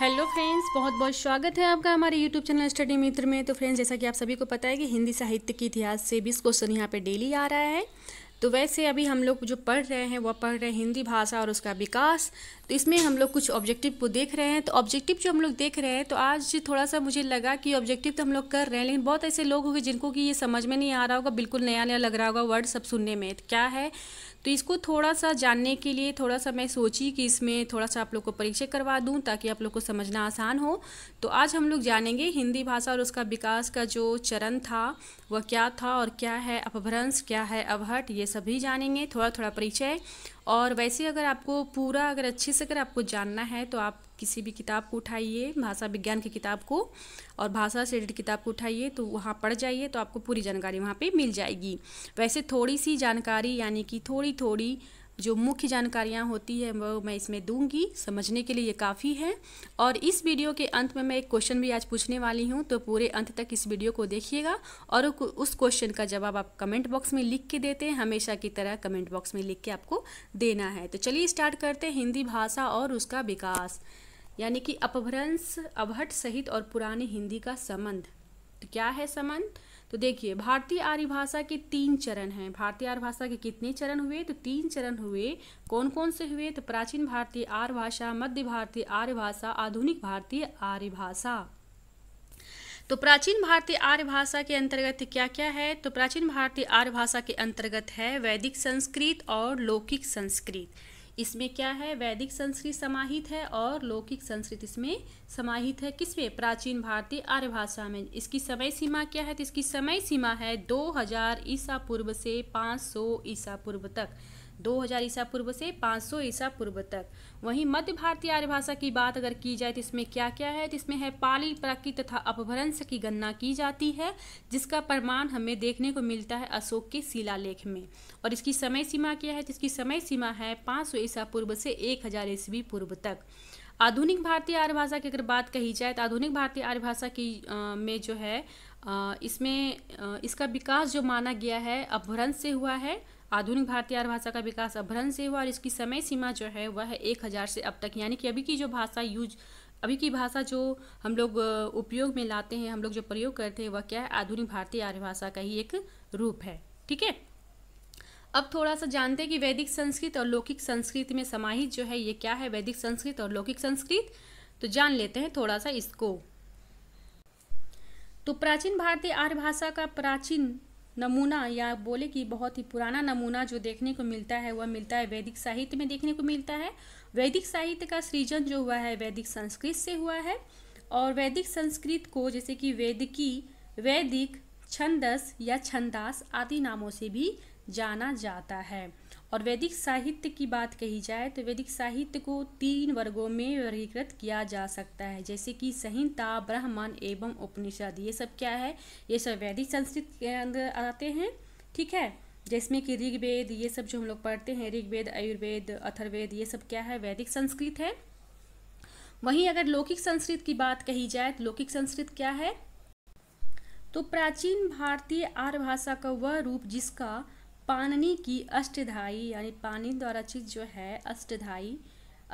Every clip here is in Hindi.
हेलो फ्रेंड्स बहुत बहुत स्वागत है आपका हमारे यूट्यूब चैनल स्टडी मित्र में तो फ्रेंड्स जैसा कि आप सभी को पता है कि हिंदी साहित्य के इतिहास से बीस क्वेश्चन यहाँ पे डेली आ रहा है तो वैसे अभी हम लोग जो पढ़ रहे हैं वह पढ़ रहे हैं हिंदी भाषा और उसका विकास तो इसमें हम लोग कुछ ऑब्जेक्टिव को देख रहे हैं तो ऑब्जेक्टिव जो हम लोग देख रहे हैं तो आज थोड़ा सा मुझे लगा कि ऑब्जेक्टिव तो हम लोग कर रहे हैं लेकिन बहुत ऐसे लोग होंगे जिनको कि ये समझ में नहीं आ रहा होगा बिल्कुल नया नया लग रहा होगा वर्ड सब सुनने में तो क्या है तो इसको थोड़ा सा जानने के लिए थोड़ा सा मैं सोची कि इसमें थोड़ा सा आप लोग को परिचय करवा दूँ ताकि आप लोग को समझना आसान हो तो आज हम लोग जानेंगे हिंदी भाषा और उसका विकास का जो चरण था वह क्या था और क्या है अपभ्रंश क्या है अवहट ये सभी जानेंगे थोड़ा थोड़ा परिचय और वैसे अगर आपको पूरा अगर अच्छे से अगर आपको जानना है तो आप किसी भी किताब को उठाइए भाषा विज्ञान की किताब को और भाषा से रिलेटेड किताब को उठाइए तो वहाँ पढ़ जाइए तो आपको पूरी जानकारी वहाँ पे मिल जाएगी वैसे थोड़ी सी जानकारी यानी कि थोड़ी थोड़ी जो मुख्य जानकारियाँ होती है वो मैं इसमें दूंगी समझने के लिए ये काफ़ी है और इस वीडियो के अंत में मैं एक क्वेश्चन भी आज पूछने वाली हूँ तो पूरे अंत तक इस वीडियो को देखिएगा और उस क्वेश्चन का जवाब आप कमेंट बॉक्स में लिख के देते हैं हमेशा की तरह कमेंट बॉक्स में लिख के आपको देना है तो चलिए स्टार्ट करते हैं हिंदी भाषा और उसका विकास यानी कि अपभ्रंश अभट सहित और पुराने हिंदी का संबंध तो क्या है संबंध तो देखिए भारतीय आर्य भाषा के तीन चरण हैं भारतीय आर्य भाषा के कितने चरण हुए तो तीन चरण हुए कौन कौन से हुए तो प्राचीन भारतीय आर्य भाषा मध्य भारतीय आर्य भाषा आधुनिक भारतीय आर्य भाषा तो प्राचीन भारतीय आर्य भाषा के अंतर्गत क्या क्या है तो प्राचीन भारतीय आर्य भाषा के अंतर्गत है वैदिक संस्कृत और लौकिक संस्कृत इसमें क्या है वैदिक संस्कृत समाहित है और लौकिक संस्कृत इसमें समाहित है किसमें प्राचीन भारतीय आर्य भाषा में इसकी समय सीमा क्या है तो इसकी समय सीमा है 2000 ईसा पूर्व से 500 ईसा पूर्व तक दो हजार ईसा पूर्व से पाँच सौ ईसा पूर्व तक वहीं मध्य भारतीय आर्य भाषा की बात अगर की जाए तो इसमें क्या क्या है तो इसमें है पाली प्राकृत तथा अपभ्रंश की गणना की जाती है जिसका प्रमाण हमें देखने को मिलता है अशोक के शिलालेख में और इसकी समय सीमा क्या है जिसकी तो समय सीमा है पाँच सौ ईसा पूर्व से एक हजार ईस्वी पूर्व तक आधुनिक भारतीय आर्य भाषा की अगर बात कही जाए तो आधुनिक भारतीय आर्य भाषा की आ, में जो है आ, इसमें आ, इसका विकास जो माना गया है अपभ्रंश से हुआ है आधुनिक भारतीय भाषा का विकास अभ्रंश से हुआ और इसकी समय सीमा जो है वह एक हज़ार से अब तक यानी कि अभी की जो भाषा यूज अभी की भाषा जो हम लोग उपयोग में लाते हैं हम लोग जो प्रयोग करते हैं वह क्या है आधुनिक भारतीय आर्य भाषा का ही एक रूप है ठीक है अब थोड़ा सा जानते हैं कि वैदिक संस्कृत और लौकिक संस्कृत में समाहित जो है ये क्या है वैदिक संस्कृत और लौकिक संस्कृत तो जान लेते हैं थोड़ा सा इसको तो प्राचीन भारतीय आर्य भाषा का प्राचीन नमूना या बोले कि बहुत ही पुराना नमूना जो देखने को मिलता है वह मिलता है वैदिक साहित्य में देखने को मिलता है वैदिक साहित्य का सृजन जो हुआ है वैदिक संस्कृत से हुआ है और वैदिक संस्कृत को जैसे कि वेदकी वैदिक छंदस या छंदास आदि नामों से भी जाना जाता है और वैदिक साहित्य की बात कही जाए तो वैदिक साहित्य को तीन वर्गों में वर्गीकृत किया जा सकता है जैसे कि संहिता ब्राह्मण एवं उपनिषद ये सब क्या है ये सब वैदिक संस्कृत के अंदर आते हैं ठीक है जिसमें कि ऋग्वेद ये सब जो हम लोग पढ़ते हैं ऋग्वेद आयुर्वेद अथर्वेद ये सब क्या है वैदिक संस्कृत है वहीं अगर लौकिक संस्कृत की बात कही जाए तो लौकिक संस्कृत क्या है तो प्राचीन भारतीय आर्य भाषा का वह रूप जिसका पाननी की अष्टधाई यानी पानी द्वारा चित जो है अष्टधाई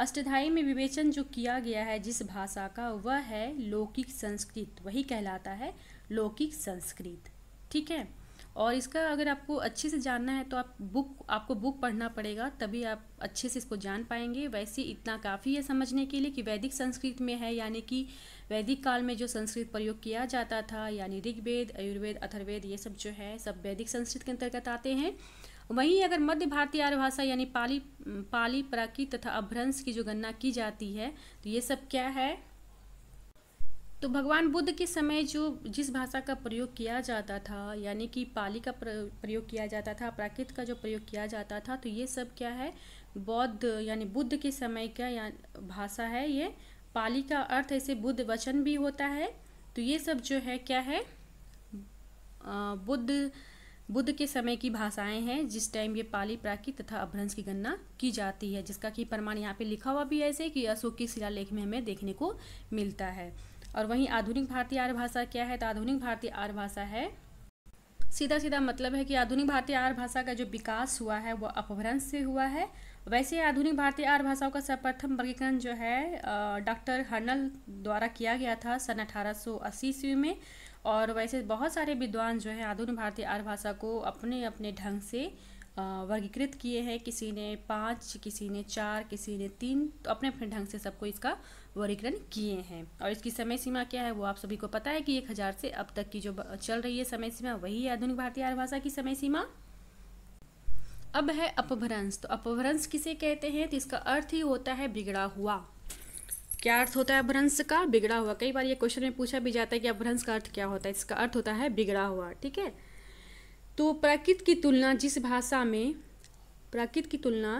अष्टधाई में विवेचन जो किया गया है जिस भाषा का वह है लौकिक संस्कृत वही कहलाता है लौकिक संस्कृत ठीक है और इसका अगर आपको अच्छे से जानना है तो आप बुक आपको बुक पढ़ना पड़ेगा तभी आप अच्छे से इसको जान पाएंगे वैसे इतना काफ़ी है समझने के लिए कि वैदिक संस्कृत में है यानी कि वैदिक काल में जो संस्कृत प्रयोग किया जाता था यानी ऋग्वेद आयुर्वेद अथर्वेद ये सब जो है सब वैदिक संस्कृत के अंतर्गत आते हैं वहीं अगर मध्य भारतीय आर्य भाषा यानी पाली पाली प्राकृत तथा अभ्रंश की जो गणना की जाती है तो ये सब क्या है तो भगवान बुद्ध के समय जो जिस भाषा का प्रयोग किया जाता था यानी कि पाली का प्रयोग किया जाता था प्राकृत का जो प्रयोग किया जाता था तो ये सब क्या है बौद्ध यानी बुद्ध के समय का या भाषा है ये पाली का अर्थ ऐसे बुद्ध वचन भी होता है तो ये सब जो है क्या है बुद्ध बुद्ध के समय की भाषाएं हैं जिस टाइम ये पाली प्राकृत तथा अभ्रंश की गणना की जाती है जिसका कि प्रमाण यहाँ पे लिखा हुआ भी ऐसे कि अशोक की शिलालेख में हमें देखने को मिलता है और वहीं आधुनिक भारतीय आर्य भाषा क्या है तो आधुनिक भारतीय आर्य भाषा है सीधा सीधा मतलब है कि आधुनिक भारतीय आर्य भाषा का जो विकास हुआ है वह अपभ्रंश से हुआ है वैसे आधुनिक भारतीय आर्य भाषाओं का सर्वप्रथम वर्गीकरण जो है डॉक्टर हर्नल द्वारा किया गया था सन अठारह सौ अस्सी ईस्वी में और वैसे बहुत सारे विद्वान जो है आधुनिक भारतीय आर्य भाषा को अपने अपने ढंग से वर्गीकृत किए हैं किसी ने पाँच किसी ने चार किसी ने तीन तो अपने अपने ढंग से सबको इसका वर्गीकरण किए हैं और इसकी समय सीमा क्या है वो आप सभी को पता है कि एक हज़ार से अब तक की जो चल रही है समय सीमा वही है आधुनिक भारतीय आर्य भाषा की समय सीमा अब है अपभ्रंश तो अपभ्रंश किसे कहते हैं तो इसका अर्थ ही होता है बिगड़ा हुआ क्या अर्थ होता है भ्रंश का बिगड़ा हुआ कई बार ये क्वेश्चन में पूछा भी जाता है कि अपभ्रंश का अर्थ क्या होता है इसका अर्थ होता है बिगड़ा हुआ ठीक है तो प्राकृत की तुलना जिस भाषा में प्राकृत की तुलना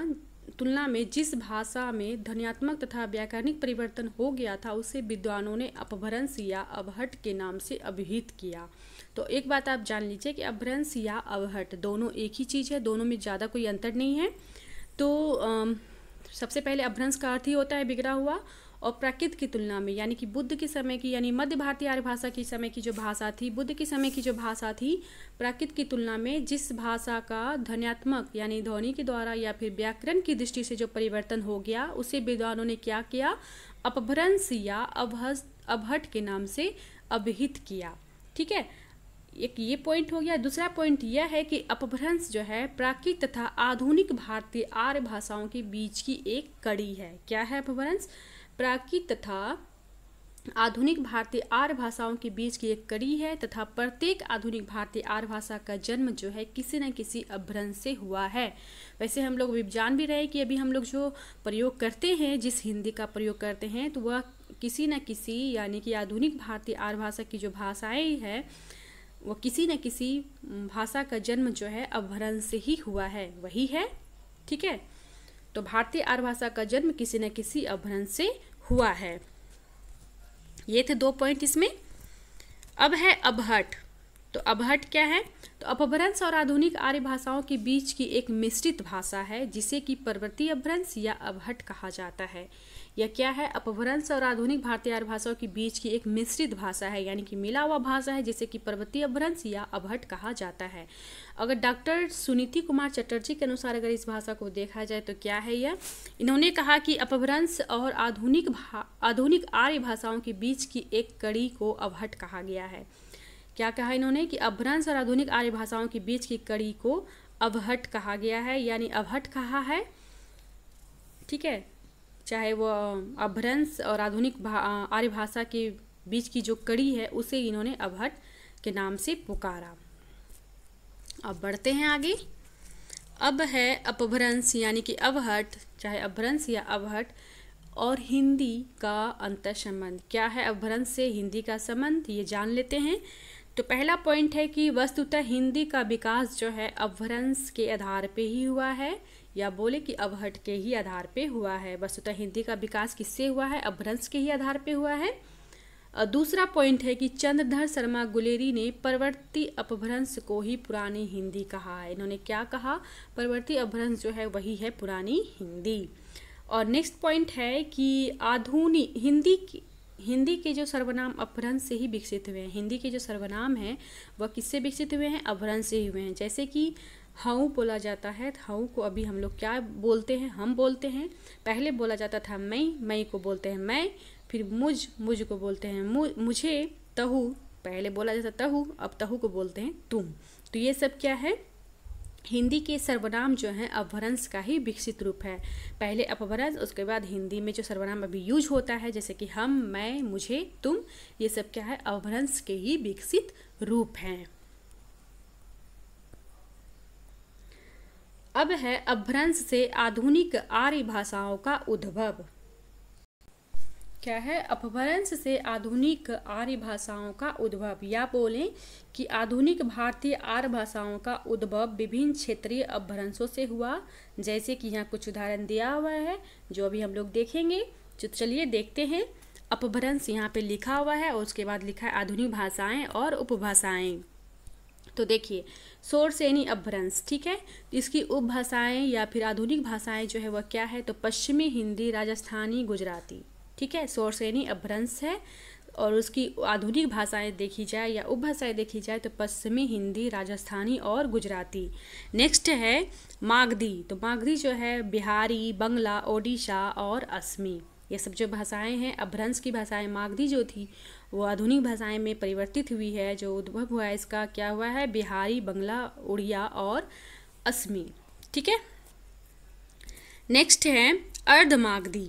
तुलना में जिस भाषा में ध्वनियात्मक तथा व्याकरणिक परिवर्तन हो गया था उसे विद्वानों ने अपभ्रंश या अवहट के नाम से अभिहित किया तो एक बात आप जान लीजिए कि अपभ्रंश या अवहट दोनों एक ही चीज़ है दोनों में ज़्यादा कोई अंतर नहीं है तो आ, सबसे पहले अपभ्रंश का अर्थ ही होता है बिगड़ा हुआ और प्राकृत की तुलना में यानी कि बुद्ध के समय की यानी मध्य भारतीय आर्य भाषा के समय की जो भाषा थी बुद्ध के समय की जो भाषा थी प्राकृत की तुलना में जिस भाषा का ध्वनियात्मक यानी ध्वनि के द्वारा या फिर व्याकरण की दृष्टि से जो परिवर्तन हो गया उसे विद्वानों ने क्या किया अपभ्रंश या अभस अभट के नाम से अभिहित किया ठीक है एक ये पॉइंट हो गया दूसरा पॉइंट यह है कि अपभ्रंश जो है प्राकृत तथा आधुनिक भारतीय आर्य भाषाओं के बीच की एक कड़ी है क्या है अपभ्रंश प्राकृत तथा आधुनिक भारतीय आर भाषाओं के बीच की एक कड़ी है तथा प्रत्येक आधुनिक भारतीय आर भाषा का जन्म जो है किसी न किसी अभ्रंश से हुआ है वैसे हम लोग जान भी रहे कि अभी हम लोग जो प्रयोग करते हैं जिस हिंदी का प्रयोग करते हैं तो वह किसी न किसी यानी कि आधुनिक भारतीय आर भाषा की जो भाषाएं है वह किसी न किसी भाषा का जन्म जो है अभ्रंश से ही हुआ है वही है ठीक है तो भारतीय आर भाषा का जन्म किसी न किसी अभ्रंश से हुआ है ये थे दो पॉइंट इसमें अब है अबहट तो अबहट क्या है तो अपभ्रंश और आधुनिक आर्य भाषाओं के बीच की एक मिश्रित भाषा है जिसे कि पर्वतीय अपभ्रंश या अभट कहा जाता है या क्या है अपभ्रंश और आधुनिक भारतीय आर्य भाषाओं के बीच की एक मिश्रित भाषा है यानी कि मिला हुआ भाषा है जिसे कि पर्वतीय अपभ्रंश या अभट कहा जाता है अगर डॉक्टर सुनीति कुमार चटर्जी के अनुसार अगर इस भाषा को देखा जाए तो क्या है यह इन्होंने कहा कि अपभ्रंश और आधुनिक आधुनिक आर्य भाषाओं के बीच की एक कड़ी को अभट कहा गया है क्या कहा इन्होंने कि अभ्रंश और आधुनिक आर्य भाषाओं के बीच की कड़ी को अवहट कहा गया है यानी अवहट कहा है ठीक है चाहे वो अभ्रंश और आधुनिक आर्य भाषा के बीच की जो कड़ी है उसे इन्होंने अवहट के नाम से पुकारा अब बढ़ते हैं आगे अब है अपभ्रंश यानी कि अवहट चाहे अभ्रंश या अवहट और हिंदी का अंतर संबंध क्या है अभ्रंश से हिंदी का संबंध ये जान लेते हैं तो पहला पॉइंट है कि वस्तुतः हिंदी का विकास जो है अपभ्रंश के आधार पे ही हुआ है या बोले कि अवहट के ही आधार पे हुआ है वस्तुतः हिंदी का विकास किससे हुआ है अभ्रंश के ही आधार पे हुआ है दूसरा पॉइंट है कि चंद्रधर शर्मा गुलेरी ने परवर्ती अपभ्रंश को ही पुरानी हिंदी कहा है इन्होंने क्या कहा परवर्ती अपभ्रंश जो है वही है पुरानी हिंदी और नेक्स्ट पॉइंट है कि आधुनिक हिंदी हिंदी के जो सर्वनाम अपभ्रंश से ही विकसित हुए हैं हिंदी के जो सर्वनाम हैं वह किससे विकसित हुए हैं अपभ्रंश से ही हुए हैं जैसे कि हऊ बोला जाता है तो हऊ को अभी हम लोग क्या बोलते हैं हम बोलते हैं पहले बोला जाता था मई मई को बोलते हैं मैं फिर मुझ मुझ को बोलते हैं मुझे तहु पहले बोला जाता तहु अब तहु को बोलते हैं तुम तो ये सब क्या है हिंदी के सर्वनाम जो हैं अपभ्रंश का ही विकसित रूप है पहले अपभ्रंश उसके बाद हिंदी में जो सर्वनाम अभी यूज होता है जैसे कि हम मैं मुझे तुम ये सब क्या है अपभ्रंश के ही विकसित रूप हैं अब है अपभ्रंश से आधुनिक आर्य भाषाओं का उद्भव क्या है अपभ्रंश से आधुनिक आर्य भाषाओं का उद्भव या बोलें कि आधुनिक भारतीय आर्य भाषाओं का उद्भव विभिन्न क्षेत्रीय अपभ्रंशों से हुआ जैसे कि यहाँ कुछ उदाहरण दिया हुआ है जो अभी हम लोग देखेंगे तो चलिए देखते हैं अपभ्रंश यहाँ पे लिखा हुआ है और उसके बाद लिखा है आधुनिक भाषाएं और उपभाषाएं तो देखिए सोर्स यानी अपभ्रंश ठीक है इसकी उपभाषाएं या फिर आधुनिक भाषाएं जो है वह क्या है तो पश्चिमी हिंदी राजस्थानी गुजराती ठीक है सोर्स यानी अभ्रंश है और उसकी आधुनिक भाषाएं देखी जाए या उपभाषाएं देखी जाए तो पश्चिमी हिंदी राजस्थानी और गुजराती नेक्स्ट है मागधी तो मागधी जो है बिहारी बंगला ओडिशा और असमी ये सब जो भाषाएं हैं अभ्रंश की भाषाएं मागधी जो थी वो आधुनिक भाषाएं में परिवर्तित हुई है जो उद्भव हुआ है इसका क्या हुआ है बिहारी बंगला उड़िया और असमी ठीक है नेक्स्ट है अर्धमागधी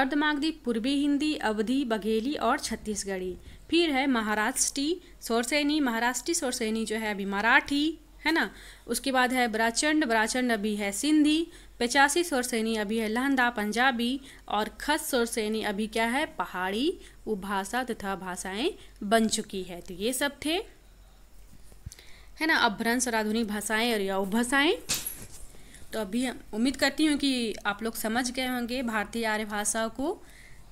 अर्धमागधी पूर्वी हिंदी अवधी बघेली और छत्तीसगढ़ी फिर है महाराष्ट्री सोरसैनी महाराष्ट्री सोरसैनी जो है अभी मराठी है ना उसके बाद है ब्राचंड ब्राचंड अभी है सिंधी पचासी सौरसैनी अभी है लहंदा पंजाबी और खस सौरसैनी अभी क्या है पहाड़ी उपभाषा तथा भाषाएं बन चुकी है तो ये सब थे है ना अभ्रंश और आधुनिक भाषाएं और या उपभाषाएं तो अभी उम्मीद करती हूँ कि आप लोग समझ गए होंगे भारतीय आर्य भाषा को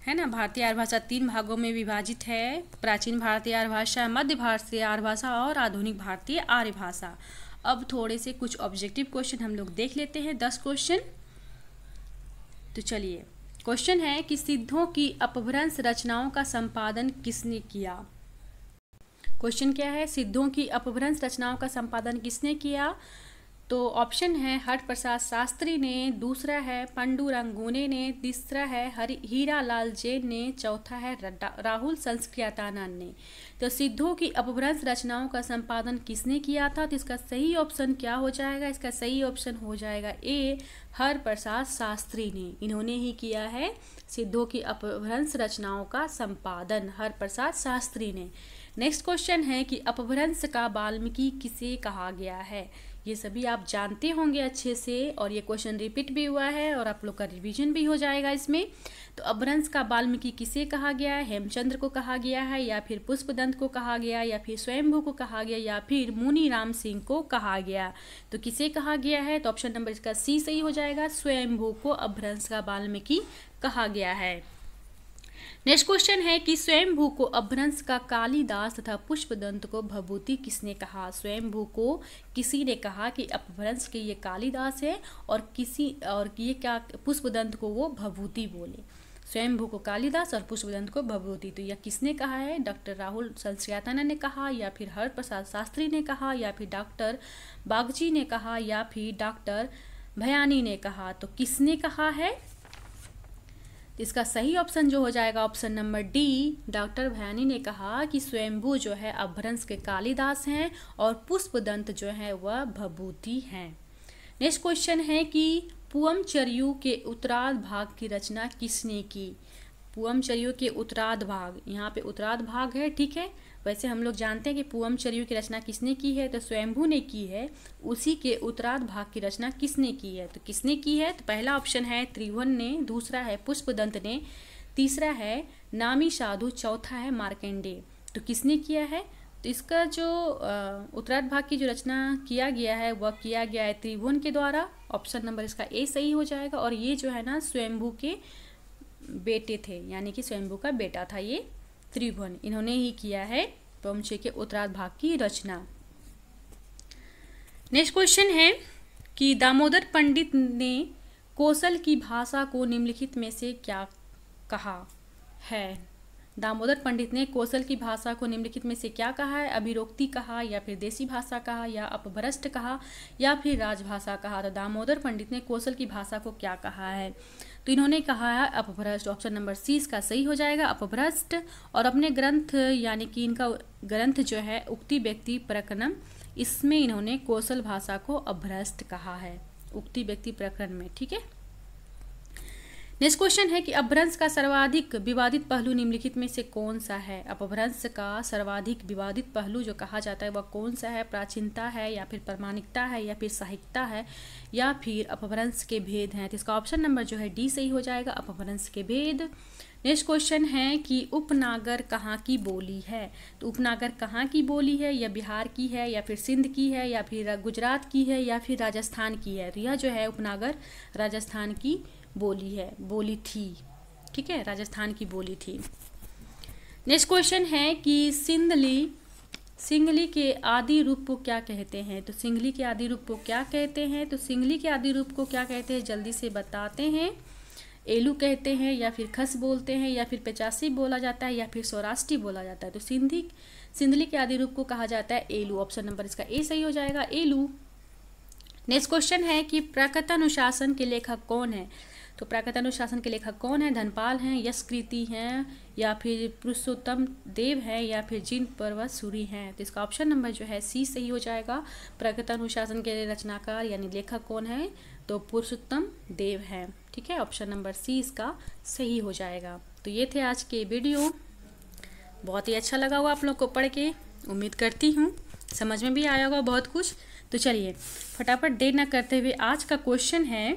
है ना भारतीय आर्य भाषा तीन भागों में विभाजित है प्राचीन भारतीय आर्य भाषा मध्य भारतीय आर्य भाषा और आधुनिक भारतीय आर्य भाषा अब थोड़े से कुछ ऑब्जेक्टिव क्वेश्चन हम लोग देख लेते हैं दस क्वेश्चन तो चलिए क्वेश्चन है कि सिद्धों की अपभ्रंश रचनाओं का संपादन किसने किया क्वेश्चन क्या है सिद्धों की अपभ्रंश रचनाओं का संपादन किसने किया तो ऑप्शन है हट प्रसाद शास्त्री ने दूसरा है पंडू रंगूने ने तीसरा है हरी हीरा लाल जैन ने चौथा है राहुल संस्कृतानंद ने तो सिद्धों की अपभ्रंश रचनाओं का संपादन किसने किया था तो इसका सही ऑप्शन क्या हो जाएगा इसका सही ऑप्शन हो जाएगा ए हर प्रसाद शास्त्री ने इन्होंने ही किया है सिद्धों की अपभ्रंश रचनाओं का संपादन हर प्रसाद शास्त्री ने नेक्स्ट क्वेश्चन है कि अपभ्रंश का वाल्मीकि किसे कहा गया है ये सभी आप जानते होंगे अच्छे से और ये क्वेश्चन रिपीट भी हुआ है और आप लोग का रिवीजन भी हो जाएगा इसमें तो अभ्रंश का बाल्मीकि किसे कहा गया है हेमचंद्र को कहा गया है या फिर पुष्पदंत को कहा गया या फिर स्वयंभू को कहा गया या फिर मुनि राम सिंह को कहा गया तो किसे कहा गया है तो ऑप्शन नंबर इसका सी सही हो जाएगा स्वयंभू को अभ्रंश का बाल्मीकि कहा गया है नेक्स्ट क्वेश्चन है कि स्वयंभू को अभ्रंश का कालिदास तथा पुष्प दंत को भभूति किसने कहा स्वयंभू को किसी ने कहा कि अपभ्रंश के ये कालिदास है और किसी और ये क्या पुष्प दंत को वो भभूति बोले स्वयंभू को कालिदास और पुष्प दंत को भभूति तो यह किसने कहा है डॉक्टर राहुल संस्याताना ने कहा या फिर हर प्रसाद शास्त्री ने कहा या फिर डॉक्टर बागची ने कहा या फिर डॉक्टर भयानी ने कहा तो किसने कहा है इसका सही ऑप्शन जो हो जाएगा option number D doctor Bhayani ने कहा कि स्वयंभू जो है अभ्रंश के कालिदास हैं और पुष्प दंत जो है वह भभूति हैं नेक्स्ट क्वेश्चन है कि पुअम के उत्तराध भाग की रचना किसने की पुअम के उत्तराध भाग यहाँ पे उत्तराध भाग है ठीक है वैसे हम लोग जानते हैं कि पूवम चरयू की रचना किसने की है तो स्वयंभू ने की है उसी के उत्तराध भाग की रचना किसने की है तो किसने की है तो पहला ऑप्शन है त्रिभुवन ने दूसरा है पुष्पदंत ने तीसरा है नामी साधु चौथा है मार्केंडे तो किसने किया है तो इसका जो उत्तराध भाग की जो रचना किया गया है वह किया गया है त्रिभुवन के द्वारा ऑप्शन नंबर इसका ए सही हो जाएगा और ये जो है ना स्वयंभू के बेटे थे यानी कि स्वयंभू का बेटा था ये त्रिभुवन इन्होंने ही किया है पवंशे के उत्तराध भाग की रचना नेक्स्ट क्वेश्चन है कि दामोदर पंडित ने कौशल की भाषा को निम्नलिखित में से क्या कहा है दामोदर पंडित ने कौशल की भाषा को निम्नलिखित में से क्या कहा है अभिरोक्ति कहा या फिर देसी भाषा कहा या अपभ्रष्ट कहा या फिर राजभाषा कहा तो दामोदर पंडित ने कौशल की भाषा को क्या कहा है तो इन्होंने कहा है अपभ्रष्ट ऑप्शन नंबर सी इसका सही हो जाएगा अपभ्रष्ट और अपने ग्रंथ यानी कि इनका ग्रंथ जो है उक्ति व्यक्ति प्रकरण इसमें इन्होंने कौशल भाषा को अभ्रष्ट कहा है उक्ति व्यक्ति प्रकरण में ठीक है नेक्स्ट क्वेश्चन है कि अपभ्रंश का सर्वाधिक विवादित पहलू निम्नलिखित में से कौन सा है अपभ्रंश का सर्वाधिक विवादित पहलू जो कहा जाता है वह कौन सा है प्राचीनता है या फिर प्रमाणिकता है या फिर साहित्यता है या फिर अपभ्रंश के भेद हैं तो इसका ऑप्शन नंबर जो है डी सही हो जाएगा अपभ्रंश के भेद नेक्स्ट क्वेश्चन है कि उपनागर कहाँ की बोली है तो उपनागर कहाँ की बोली है यह बिहार की है या फिर सिंध की है या फिर गुजरात की है या फिर राजस्थान की है तो यह जो है उपनागर राजस्थान की बोली है बोली थी ठीक है राजस्थान की बोली थी नेक्स्ट क्वेश्चन है कि सिंधली सिंगली के आदि रूप को क्या कहते हैं तो सिंगली के आदि रूप को क्या कहते हैं तो सिंगली के आदि रूप को क्या कहते हैं जल्दी से बताते हैं एलू कहते हैं या फिर खस बोलते हैं या फिर पचासी बोला जाता है या फिर सौराष्ट्री बोला जाता है तो सिंधी सिंधली के आदि रूप को कहा जाता है एलू ऑप्शन नंबर इसका ए सही हो जाएगा एलू नेक्स्ट क्वेश्चन है कि प्राकृत अनुशासन के लेखक कौन है तो प्राकृत अनुशासन के लेखक कौन है धनपाल हैं यश कृति हैं या फिर पुरुषोत्तम देव हैं या फिर जिन पर्वत सूरी हैं तो इसका ऑप्शन नंबर जो है सी सही हो जाएगा प्राकृत अनुशासन के रचनाकार यानी लेखक कौन है तो पुरुषोत्तम देव हैं ठीक है ऑप्शन नंबर सी इसका सही हो जाएगा तो ये थे आज के वीडियो बहुत ही अच्छा लगा हुआ आप लोग को पढ़ के उम्मीद करती हूँ समझ में भी आया होगा बहुत कुछ तो चलिए फटाफट देर ना करते हुए आज का क्वेश्चन है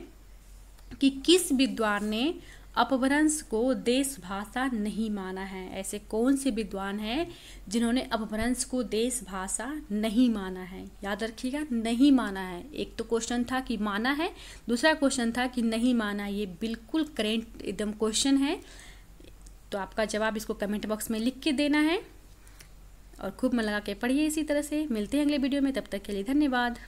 कि किस विद्वान ने अपभ्रंश को देशभाषा नहीं माना है ऐसे कौन से विद्वान हैं जिन्होंने अपभ्रंश को देशभाषा नहीं माना है याद रखिएगा नहीं माना है एक तो क्वेश्चन था कि माना है दूसरा क्वेश्चन था कि नहीं माना ये बिल्कुल करेंट एकदम क्वेश्चन है तो आपका जवाब इसको कमेंट बॉक्स में लिख के देना है और खूब मन लगा के पढ़िए इसी तरह से मिलते हैं अगले वीडियो में तब तक के लिए धन्यवाद